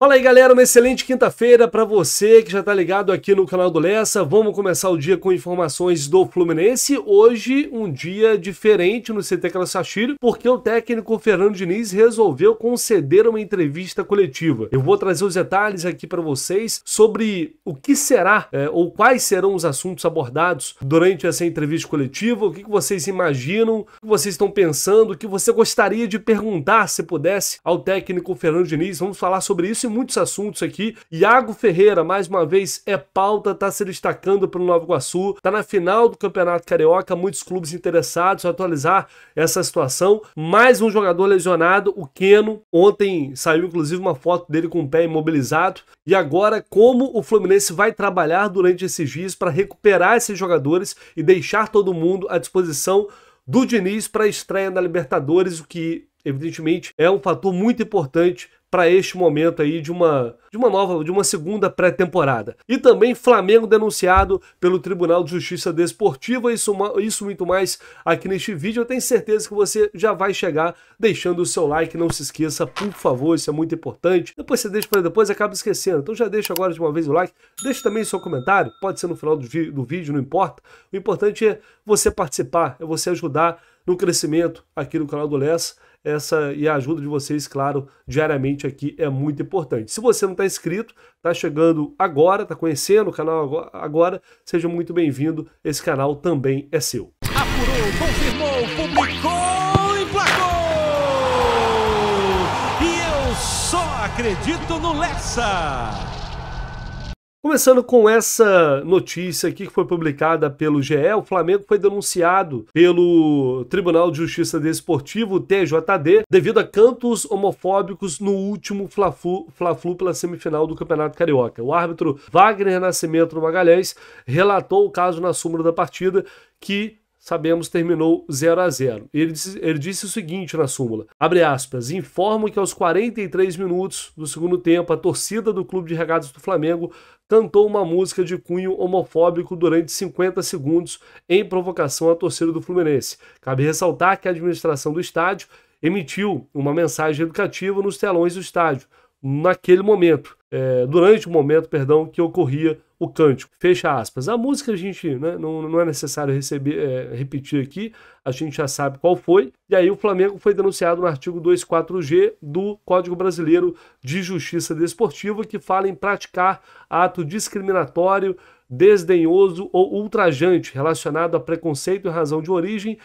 Fala aí galera, uma excelente quinta-feira para você que já está ligado aqui no canal do Lessa. Vamos começar o dia com informações do Fluminense. Hoje um dia diferente no CT Calçachiro, porque o técnico Fernando Diniz resolveu conceder uma entrevista coletiva. Eu vou trazer os detalhes aqui para vocês sobre o que será é, ou quais serão os assuntos abordados durante essa entrevista coletiva, o que, que vocês imaginam, o que vocês estão pensando, o que você gostaria de perguntar se pudesse ao técnico Fernando Diniz. Vamos falar sobre isso trouxe muitos assuntos aqui. Iago Ferreira, mais uma vez, é pauta, está se destacando pelo Nova Iguaçu, está na final do Campeonato Carioca, muitos clubes interessados a atualizar essa situação. Mais um jogador lesionado, o Keno. Ontem saiu, inclusive, uma foto dele com o pé imobilizado. E agora, como o Fluminense vai trabalhar durante esses dias para recuperar esses jogadores e deixar todo mundo à disposição do Diniz para a estreia da Libertadores, o que evidentemente, é um fator muito importante para este momento aí de uma, de uma nova, de uma segunda pré-temporada. E também Flamengo denunciado pelo Tribunal de Justiça Desportiva, isso, isso muito mais aqui neste vídeo. Eu tenho certeza que você já vai chegar deixando o seu like, não se esqueça, por favor, isso é muito importante. Depois você deixa para depois, acaba esquecendo. Então já deixa agora de uma vez o like, deixa também o seu comentário, pode ser no final do, do vídeo, não importa. O importante é você participar, é você ajudar no crescimento aqui no canal do Lessa essa e a ajuda de vocês, claro, diariamente aqui é muito importante. Se você não está inscrito, está chegando agora, está conhecendo o canal agora, seja muito bem-vindo. Esse canal também é seu. Apurou, confirmou, publicou e placou! E eu só acredito no Lessa! Começando com essa notícia aqui que foi publicada pelo GE, o Flamengo foi denunciado pelo Tribunal de Justiça Desportivo, TJD, devido a cantos homofóbicos no último Fla-Flu Fla pela semifinal do Campeonato Carioca. O árbitro Wagner Nascimento Magalhães relatou o caso na súmula da partida que sabemos, terminou 0 a 0. Ele disse, ele disse o seguinte na súmula, abre aspas, informo que aos 43 minutos do segundo tempo, a torcida do Clube de Regatas do Flamengo cantou uma música de cunho homofóbico durante 50 segundos em provocação à torcida do Fluminense. Cabe ressaltar que a administração do estádio emitiu uma mensagem educativa nos telões do estádio, naquele momento, é, durante o momento, perdão, que ocorria o cântico. Fecha aspas. A música a gente né, não, não é necessário receber, é, repetir aqui, a gente já sabe qual foi. E aí o Flamengo foi denunciado no artigo 24G do Código Brasileiro de Justiça Desportiva, que fala em praticar ato discriminatório, desdenhoso ou ultrajante relacionado a preconceito em razão de origem,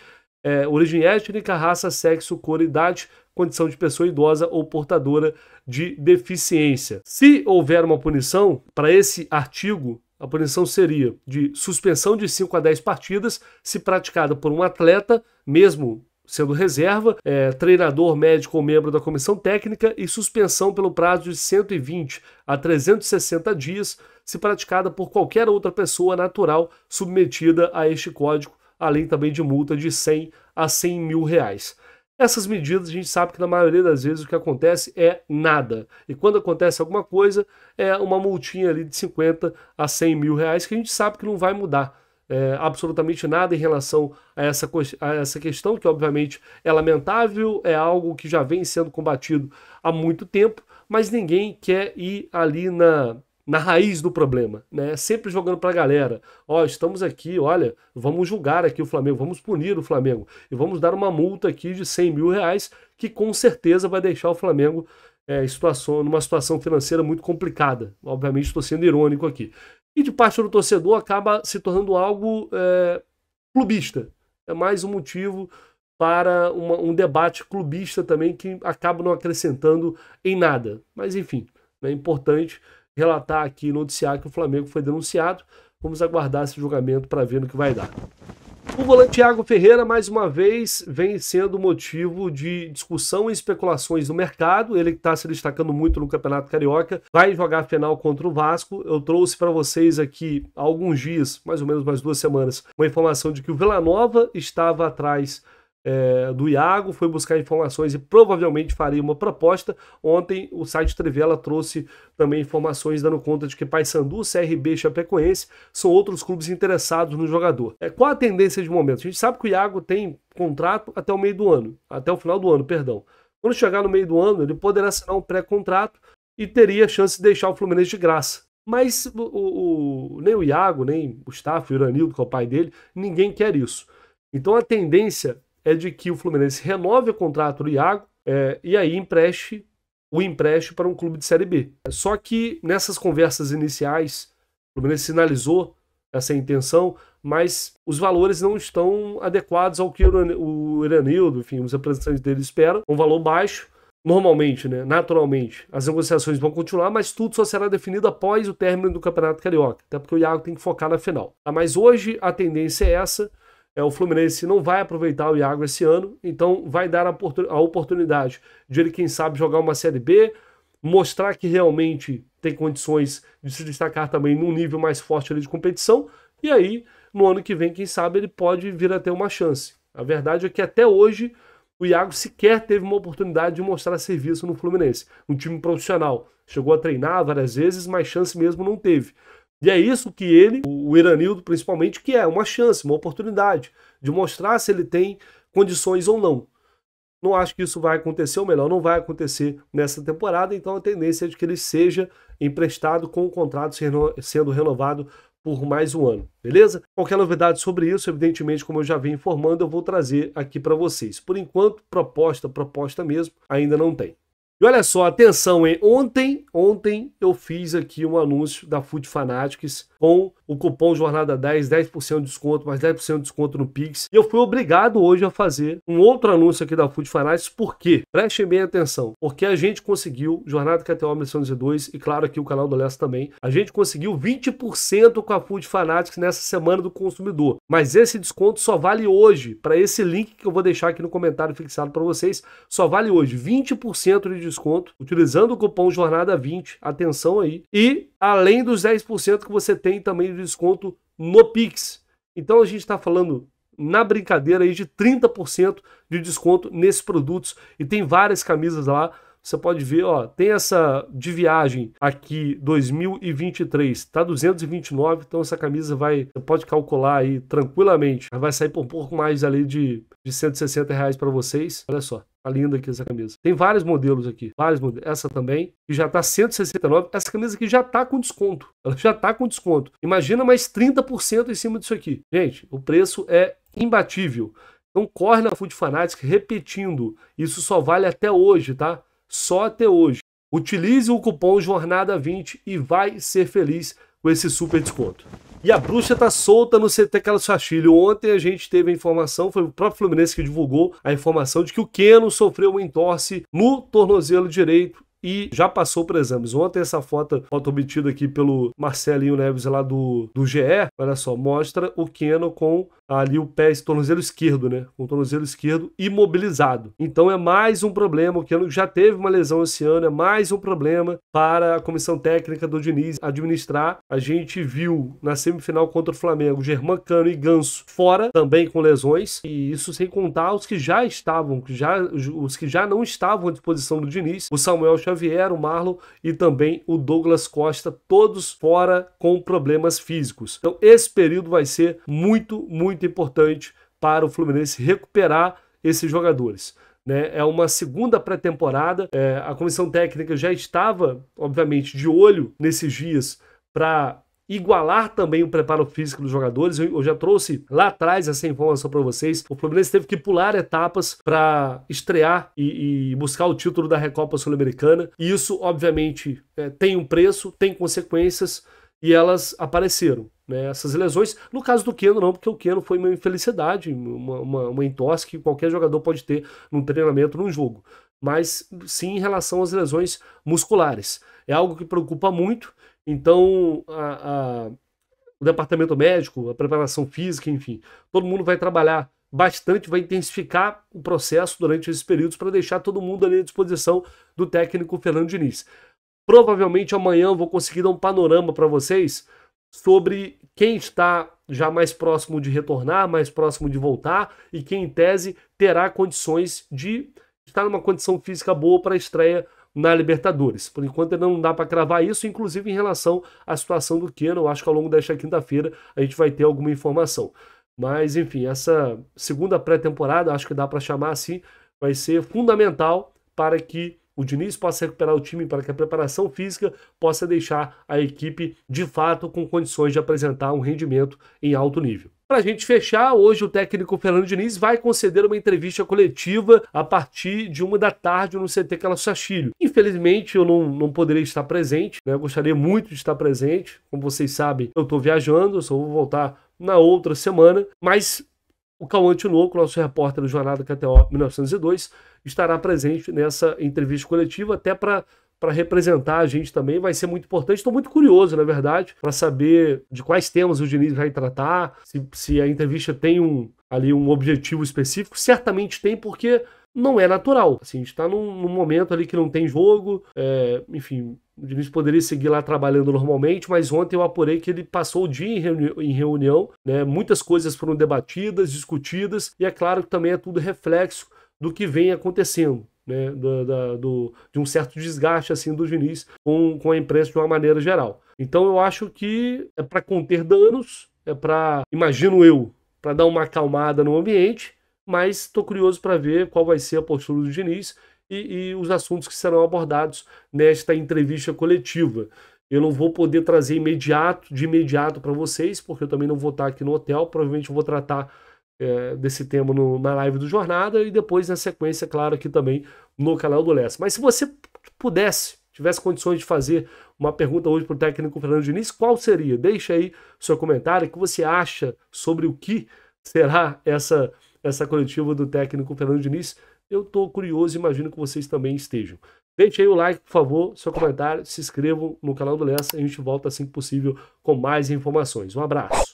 é, origem étnica, raça, sexo, cor, idade, condição de pessoa idosa ou portadora de deficiência. Se houver uma punição para esse artigo, a punição seria de suspensão de 5 a 10 partidas, se praticada por um atleta, mesmo sendo reserva, é, treinador, médico ou membro da comissão técnica, e suspensão pelo prazo de 120 a 360 dias, se praticada por qualquer outra pessoa natural submetida a este código, além também de multa de 100 a 100 mil reais. Essas medidas, a gente sabe que na maioria das vezes o que acontece é nada. E quando acontece alguma coisa, é uma multinha ali de 50 a 100 mil reais que a gente sabe que não vai mudar. É, absolutamente nada em relação a essa, a essa questão, que obviamente é lamentável, é algo que já vem sendo combatido há muito tempo, mas ninguém quer ir ali na, na raiz do problema, né? Sempre jogando para a galera. Ó, oh, estamos aqui, olha, vamos julgar aqui o Flamengo, vamos punir o Flamengo e vamos dar uma multa aqui de 100 mil reais que com certeza vai deixar o Flamengo é, situação, numa situação financeira muito complicada. Obviamente estou sendo irônico aqui. E de parte do torcedor acaba se tornando algo é, clubista. É mais um motivo para uma, um debate clubista também que acaba não acrescentando em nada. Mas enfim, né, é importante relatar aqui e noticiar que o Flamengo foi denunciado. Vamos aguardar esse julgamento para ver no que vai dar. O volante Thiago Ferreira, mais uma vez, vem sendo motivo de discussão e especulações no mercado. Ele que está se destacando muito no Campeonato Carioca, vai jogar final contra o Vasco. Eu trouxe para vocês aqui há alguns dias, mais ou menos mais duas semanas, uma informação de que o Vila Nova estava atrás é, do Iago, foi buscar informações e provavelmente faria uma proposta. Ontem o site Trivela trouxe também informações dando conta de que Paysandu, CRB e Chapecoense são outros clubes interessados no jogador. É, qual a tendência de momento? A gente sabe que o Iago tem contrato até o meio do ano, até o final do ano, perdão. Quando chegar no meio do ano, ele poderá assinar um pré-contrato e teria a chance de deixar o Fluminense de graça. Mas o, o, nem o Iago, nem o Staff, o Iranildo, que é o pai dele, ninguém quer isso. Então a tendência é de que o Fluminense renove o contrato do Iago é, e aí empreste o empréstimo para um clube de Série B. Só que nessas conversas iniciais, o Fluminense sinalizou essa intenção, mas os valores não estão adequados ao que o Iranildo, enfim, os representantes dele esperam, um valor baixo, normalmente, né, naturalmente. As negociações vão continuar, mas tudo só será definido após o término do Campeonato Carioca, até porque o Iago tem que focar na final. Mas hoje a tendência é essa, é, o Fluminense não vai aproveitar o Iago esse ano, então vai dar a, a oportunidade de ele, quem sabe, jogar uma Série B, mostrar que realmente tem condições de se destacar também num nível mais forte de competição, e aí, no ano que vem, quem sabe, ele pode vir a ter uma chance. A verdade é que até hoje o Iago sequer teve uma oportunidade de mostrar serviço no Fluminense, um time profissional. Chegou a treinar várias vezes, mas chance mesmo não teve. E é isso que ele, o Iranildo principalmente, que é uma chance, uma oportunidade de mostrar se ele tem condições ou não. Não acho que isso vai acontecer, ou melhor, não vai acontecer nessa temporada, então a tendência é de que ele seja emprestado com o contrato sendo renovado por mais um ano, beleza? Qualquer novidade sobre isso, evidentemente, como eu já vim informando, eu vou trazer aqui para vocês. Por enquanto, proposta, proposta mesmo, ainda não tem. E olha só, atenção, hein? Ontem, ontem eu fiz aqui um anúncio da Food Fanatics com o cupom Jornada 10, 10% de desconto, mais 10% de desconto no Pix. E eu fui obrigado hoje a fazer um outro anúncio aqui da Food Fanatics, por quê? Prestem bem atenção, porque a gente conseguiu, Jornada KTO Missão 2 e claro aqui o canal do Leste também, a gente conseguiu 20% com a Food Fanatics nessa semana do consumidor. Mas esse desconto só vale hoje, para esse link que eu vou deixar aqui no comentário fixado para vocês, só vale hoje, 20% de desconto utilizando o cupom Jornada20. Atenção aí. E além dos 10% que você tem também de desconto no Pix. Então a gente está falando na brincadeira aí de 30% de desconto nesses produtos e tem várias camisas lá. Você pode ver, ó, tem essa de viagem aqui 2023, tá 229, então essa camisa vai, você pode calcular aí tranquilamente, vai sair por um pouco mais ali de, de 160 reais para vocês. Olha só, Tá linda aqui essa camisa. Tem vários modelos aqui, vários modelos. Essa também, que já tá 169. Essa camisa aqui já tá com desconto. Ela já tá com desconto. Imagina mais 30% em cima disso aqui. Gente, o preço é imbatível. Então corre na Food Fanatics repetindo. Isso só vale até hoje, tá? Só até hoje. Utilize o cupom Jornada20 e vai ser feliz com esse super desconto. E a bruxa tá solta no CT aquela Castilho. Ontem a gente teve a informação, foi o próprio Fluminense que divulgou a informação de que o Keno sofreu um entorse no tornozelo direito e já passou para exames. Ontem essa foto, foto obtida aqui pelo Marcelinho Neves lá do, do GE, olha só, mostra o Keno com ali o pé, esse tornozelo esquerdo, né? Com o tornozelo esquerdo imobilizado. Então é mais um problema. O Keno já teve uma lesão esse ano, é mais um problema para a comissão técnica do Diniz administrar. A gente viu na semifinal contra o Flamengo, Germán Cano e Ganso fora, também com lesões. E isso sem contar os que já estavam, que já, os que já não estavam à disposição do Diniz, o Samuel Xavier, o Marlon e também o Douglas Costa, todos fora com problemas físicos. Então esse período vai ser muito, muito muito importante para o Fluminense recuperar esses jogadores. Né? É uma segunda pré-temporada. É, a comissão técnica já estava, obviamente, de olho nesses dias para igualar também o preparo físico dos jogadores. Eu, eu já trouxe lá atrás essa informação para vocês. O Fluminense teve que pular etapas para estrear e, e, buscar o título da Recopa Sul-Americana. E isso, obviamente, é, tem um preço, tem consequências e elas apareceram. Né, essas lesões, no caso do Keno não, porque o Keno foi uma infelicidade, uma, uma, uma entorse que qualquer jogador pode ter num treinamento, num jogo, mas sim em relação às lesões musculares. É algo que preocupa muito, então a, a, o departamento médico, a preparação física, enfim, todo mundo vai trabalhar bastante, vai intensificar o processo durante esses períodos para deixar todo mundo ali à disposição do técnico Fernando Diniz. Provavelmente amanhã eu vou conseguir dar um panorama para vocês sobre quem está já mais próximo de retornar, mais próximo de voltar e quem, em tese, terá condições de estar numa condição física boa para a estreia na Libertadores. Por enquanto ainda não dá para cravar isso, inclusive em relação à situação do Keno. Eu acho que ao longo desta quinta-feira a gente vai ter alguma informação. Mas, enfim, essa segunda pré-temporada, acho que dá para chamar assim, vai ser fundamental para que o Diniz possa recuperar o time para que a preparação física possa deixar a equipe de fato com condições de apresentar um rendimento em alto nível. Para a gente fechar, hoje o técnico Fernando Diniz vai conceder uma entrevista coletiva a partir de uma da tarde no CT Calçachilho. Infelizmente, eu não, não poderia estar presente, né? Eu gostaria muito de estar presente. Como vocês sabem, eu estou viajando, eu só vou voltar na outra semana, mas o Cauã Tinoco, nosso repórter do jornada KTO 1902, estará presente nessa entrevista coletiva, até para para representar a gente também vai ser muito importante. Estou muito curioso, na verdade, para saber de quais temas o Diniz vai tratar, se, se a entrevista tem um ali um objetivo específico. Certamente tem, porque não é natural. Assim, a gente está num, num, momento ali que não tem jogo, é, enfim. O Diniz poderia seguir lá trabalhando normalmente, mas ontem eu apurei que ele passou o dia em, reuni em reunião, né? muitas coisas foram debatidas, discutidas, e é claro que também é tudo reflexo do que vem acontecendo. Né, da, da, do, de um certo desgaste assim do Diniz com, com a imprensa de uma maneira geral. Então eu acho que é para conter danos, é para, imagino eu, para dar uma acalmada no ambiente, mas estou curioso para ver qual vai ser a postura do Diniz e, e, os assuntos que serão abordados nesta entrevista coletiva. Eu não vou poder trazer imediato, de imediato para vocês, porque eu também não vou estar aqui no hotel, provavelmente vou tratar é, desse tema no, na live do Jornada e depois na sequência, claro, aqui também no canal do Leste. Mas se você pudesse, tivesse condições de fazer uma pergunta hoje para o técnico Fernando Diniz, qual seria? Deixa aí seu comentário, o que você acha sobre o que será essa essa coletiva do técnico Fernando Diniz. Eu estou curioso e imagino que vocês também estejam. Deixe aí o like, por favor, seu comentário, se inscrevam no canal do Lessa e a gente volta assim que possível com mais informações. Um abraço!